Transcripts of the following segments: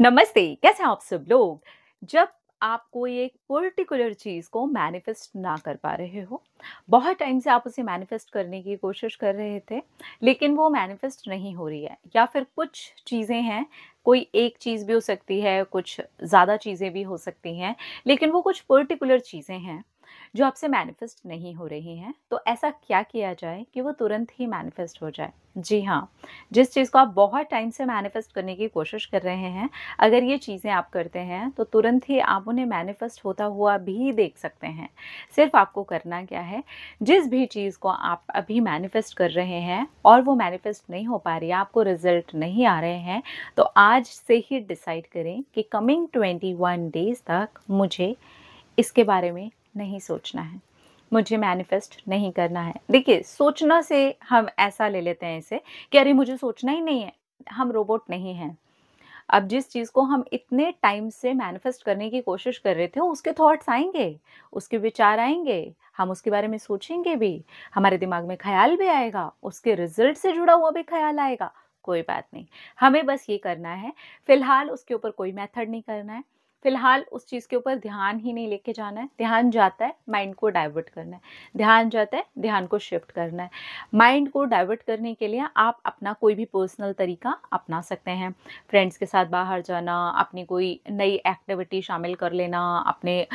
नमस्ते कैसे हैं आप सब लोग जब आप कोई एक पर्टिकुलर चीज़ को मैनिफेस्ट ना कर पा रहे हो बहुत टाइम से आप उसे मैनिफेस्ट करने की कोशिश कर रहे थे लेकिन वो मैनिफेस्ट नहीं हो रही है या फिर कुछ चीज़ें हैं कोई एक चीज़ भी हो सकती है कुछ ज़्यादा चीज़ें भी हो सकती हैं लेकिन वो कुछ पर्टिकुलर चीज़ें हैं जो आपसे मैनिफेस्ट नहीं हो रही हैं तो ऐसा क्या किया जाए कि वो तुरंत ही मैनिफेस्ट हो जाए जी हाँ जिस चीज़ को आप बहुत टाइम से मैनिफेस्ट करने की कोशिश कर रहे हैं अगर ये चीज़ें आप करते हैं तो तुरंत ही आप उन्हें मैनिफेस्ट होता हुआ भी देख सकते हैं सिर्फ आपको करना क्या है जिस भी चीज़ को आप अभी मैनिफेस्ट कर रहे हैं और वो मैनिफेस्ट नहीं हो पा रही है आपको रिजल्ट नहीं आ रहे हैं तो आज से ही डिसाइड करें कि कमिंग ट्वेंटी वन डेज तक मुझे इसके बारे में नहीं सोचना है मुझे मैनिफेस्ट नहीं करना है देखिए सोचना से हम ऐसा ले लेते हैं इसे कि अरे मुझे सोचना ही नहीं है हम रोबोट नहीं हैं अब जिस चीज़ को हम इतने टाइम से मैनिफेस्ट करने की कोशिश कर रहे थे उसके थॉट्स आएंगे उसके विचार आएंगे हम उसके बारे में सोचेंगे भी हमारे दिमाग में ख्याल भी आएगा उसके रिजल्ट से जुड़ा हुआ भी ख्याल आएगा कोई बात नहीं हमें बस ये करना है फिलहाल उसके ऊपर कोई मेथड नहीं करना है फिलहाल उस चीज़ के ऊपर ध्यान ही नहीं लेके जाना है ध्यान जाता है माइंड को डाइवर्ट करना है ध्यान जाता है ध्यान को शिफ्ट करना है माइंड को डाइवर्ट करने के लिए आप अपना कोई भी पर्सनल तरीका अपना सकते हैं फ्रेंड्स के साथ बाहर जाना अपनी कोई नई एक्टिविटी शामिल कर लेना अपने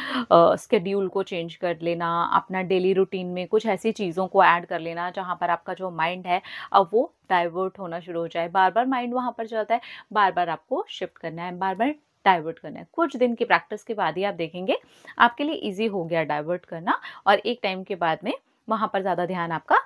स्केड्यूल को चेंज कर लेना अपना डेली रूटीन में कुछ ऐसी चीज़ों को ऐड कर लेना जहाँ पर आपका जो माइंड है अब वो डाइवर्ट होना शुरू हो जाए बार बार माइंड वहाँ पर जाता है बार बार आपको शिफ्ट करना है बार बार डाइवर्ट करना है कुछ दिन की प्रैक्टिस के बाद ही आप देखेंगे आपके लिए इजी हो गया डाइवर्ट करना और एक टाइम के बाद में वहाँ पर ज़्यादा ध्यान आपका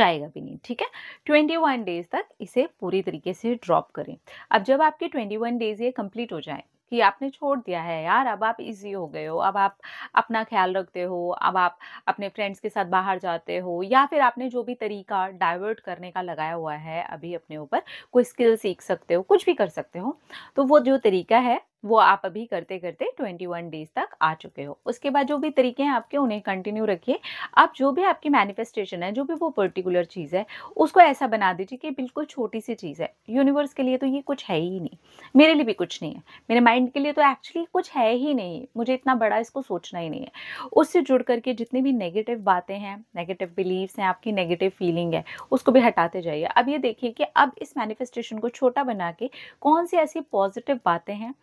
जाएगा भी नहीं ठीक है ट्वेंटी वन डेज तक इसे पूरी तरीके से ड्रॉप करें अब जब आपके ट्वेंटी वन डेज ये कंप्लीट हो जाए कि आपने छोड़ दिया है यार अब आप इजी हो गए हो अब आप अपना ख्याल रखते हो अब आप अपने फ्रेंड्स के साथ बाहर जाते हो या फिर आपने जो भी तरीका डाइवर्ट करने का लगाया हुआ है अभी अपने ऊपर कोई स्किल सीख सकते हो कुछ भी कर सकते हो तो वो जो तरीका है वो आप अभी करते करते 21 डेज तक आ चुके हो उसके बाद जो भी तरीके हैं आपके उन्हें कंटिन्यू रखिए आप जो भी आपकी मैनिफेस्टेशन है जो भी वो पर्टिकुलर चीज़ है उसको ऐसा बना दीजिए कि बिल्कुल छोटी सी चीज़ है यूनिवर्स के लिए तो ये कुछ है ही नहीं मेरे लिए भी कुछ नहीं है मेरे माइंड के लिए तो एक्चुअली कुछ है ही नहीं मुझे इतना बड़ा इसको सोचना ही नहीं है उससे जुड़ करके जितनी भी नेगेटिव बातें हैं नेगेटिव बिलीव्स हैं आपकी नेगेटिव फीलिंग है उसको भी हटाते जाइए अब ये देखिए कि अब इस मैनिफेस्टेशन को छोटा बना के कौन सी ऐसी पॉजिटिव बातें हैं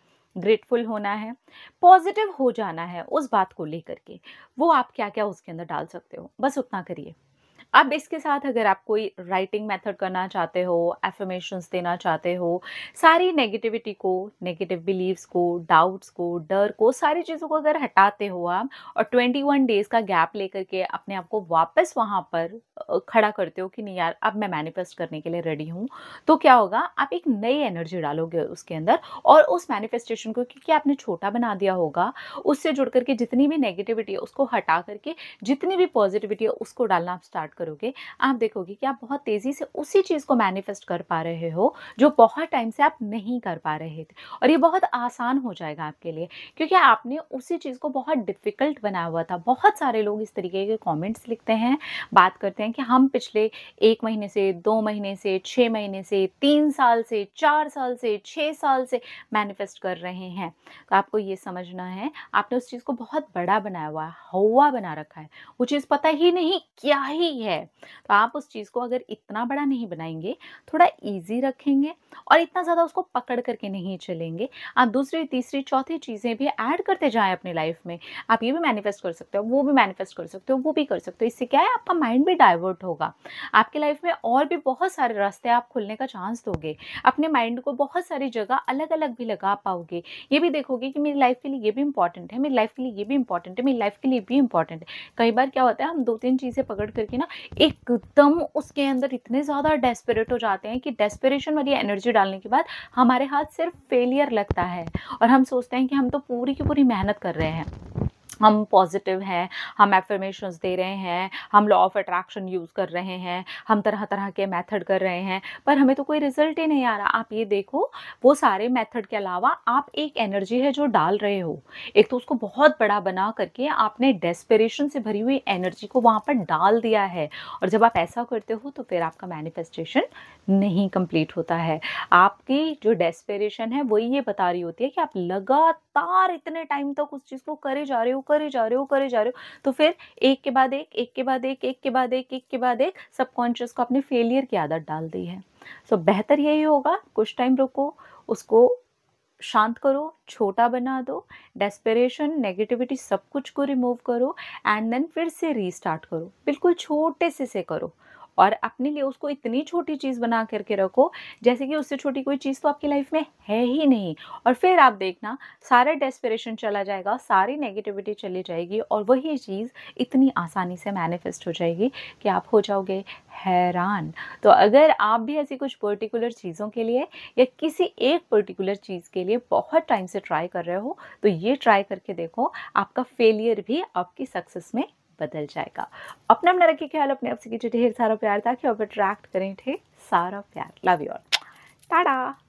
ग्रेटफुल होना है पॉजिटिव हो जाना है उस बात को लेकर के वो आप क्या क्या उसके अंदर डाल सकते हो बस उतना करिए अब इसके साथ अगर आप कोई राइटिंग मेथड करना चाहते हो एफर्मेशंस देना चाहते हो सारी नेगेटिविटी को नेगेटिव बिलीव्स को डाउट्स को डर को सारी चीज़ों को अगर हटाते हो आप और 21 डेज़ का गैप लेकर के अपने आप को वापस वहाँ पर खड़ा करते हो कि नहीं यार अब मैं मैनिफेस्ट करने के लिए रेडी हूँ तो क्या होगा आप एक नई एनर्जी डालोगे उसके अंदर और उस मैनिफेस्टेशन को क्योंकि आपने छोटा बना दिया होगा उससे जुड़ करके जितनी भी नेगेटिविटी है उसको हटा करके जितनी भी पॉजिटिविटी है उसको डालना आप स्टार्ट कर करोगे आप देखोगे कि आप बहुत तेज़ी से उसी चीज़ को मैनिफेस्ट कर पा रहे हो जो बहुत टाइम से आप नहीं कर पा रहे थे और ये बहुत आसान हो जाएगा आपके लिए क्योंकि आपने उसी चीज़ को बहुत डिफ़िकल्ट बनाया हुआ था बहुत सारे लोग इस तरीके के कॉमेंट्स लिखते हैं बात करते हैं कि हम पिछले एक महीने से दो महीने से छः महीने से तीन साल से चार साल से छः साल से मैनिफेस्ट कर रहे हैं तो आपको ये समझना है आपने उस चीज़ को बहुत बड़ा बनाया हुआ हवा बना रखा है वो चीज़ पता ही नहीं क्या ही है है तो आप उस चीज़ को अगर इतना बड़ा नहीं बनाएंगे थोड़ा ईजी रखेंगे और इतना ज़्यादा उसको पकड़ करके नहीं चलेंगे आप दूसरी तीसरी चौथी चीज़ें भी ऐड करते जाए अपनी लाइफ में आप ये भी मैनिफेस्ट कर सकते हो वो भी मैनिफेस्ट कर सकते हो वो भी कर सकते हो इससे क्या है आपका माइंड भी डाइवर्ट होगा आपकी लाइफ में और भी बहुत सारे रास्ते आप खुलने का चांस दोगे अपने माइंड को बहुत सारी जगह अलग अलग भी लगा पाओगे ये भी देखोगे कि मेरी लाइफ के लिए ये भी इंपॉर्टेंट है मेरी लाइफ के लिए ये भी इंपॉर्टेंट है मेरी लाइफ के लिए भी इंपॉर्टेंट है कई बार क्या होता है हम दो तीन चीज़ें पकड़ करके ना एकदम उसके अंदर इतने ज़्यादा डेस्परेट हो जाते हैं कि डेस्परेशन वाली एनर्जी डालने के बाद हमारे हाथ सिर्फ फेलियर लगता है और हम सोचते हैं कि हम तो पूरी की पूरी मेहनत कर रहे हैं हम पॉजिटिव हैं हम एफर्मेशंस दे रहे हैं हम लॉ ऑफ अट्रैक्शन यूज़ कर रहे हैं हम तरह तरह के मेथड कर रहे हैं पर हमें तो कोई रिजल्ट ही नहीं आ रहा आप ये देखो वो सारे मेथड के अलावा आप एक एनर्जी है जो डाल रहे हो एक तो उसको बहुत बड़ा बना करके आपने डेस्परेशन से भरी हुई एनर्जी को वहाँ पर डाल दिया है और जब आप ऐसा करते हो तो फिर आपका मैनिफेस्टेशन नहीं कम्प्लीट होता है आपकी जो डेस्परेशन है वही ये बता रही होती है कि आप लगातार इतने टाइम तक उस चीज़ को करे जा रहे हो ही जा रहे हो ही जा रहे हो तो फिर एक के बाद एक एक के बाद एक एक के बाद एक एक के बाद एक सबकॉन्शियस को अपने फेलियर की आदत डाल दी है सो so, बेहतर यही होगा कुछ टाइम रुको उसको शांत करो छोटा बना दो डेस्परेशन नेगेटिविटी सब कुछ को रिमूव करो एंड देन फिर से रीस्टार्ट करो बिल्कुल छोटे से से करो और अपने लिए उसको इतनी छोटी चीज़ बना करके रखो जैसे कि उससे छोटी कोई चीज़ तो आपकी लाइफ में है ही नहीं और फिर आप देखना सारा डेस्परेशन चला जाएगा सारी नेगेटिविटी चली जाएगी और वही चीज़ इतनी आसानी से मैनिफेस्ट हो जाएगी कि आप हो जाओगे हैरान तो अगर आप भी ऐसी कुछ पर्टिकुलर चीज़ों के लिए या किसी एक पर्टिकुलर चीज़ के लिए बहुत टाइम से ट्राई कर रहे हो तो ये ट्राई करके देखो आपका फेलियर भी आपकी सक्सेस में बदल जाएगा अपना अपना रखिए ख्याल अपने आप से कीजिए ढेर सारा प्यार ताकि आप अट्रैक्ट करें ढेर सारा प्यार लव यू ऑल टाटा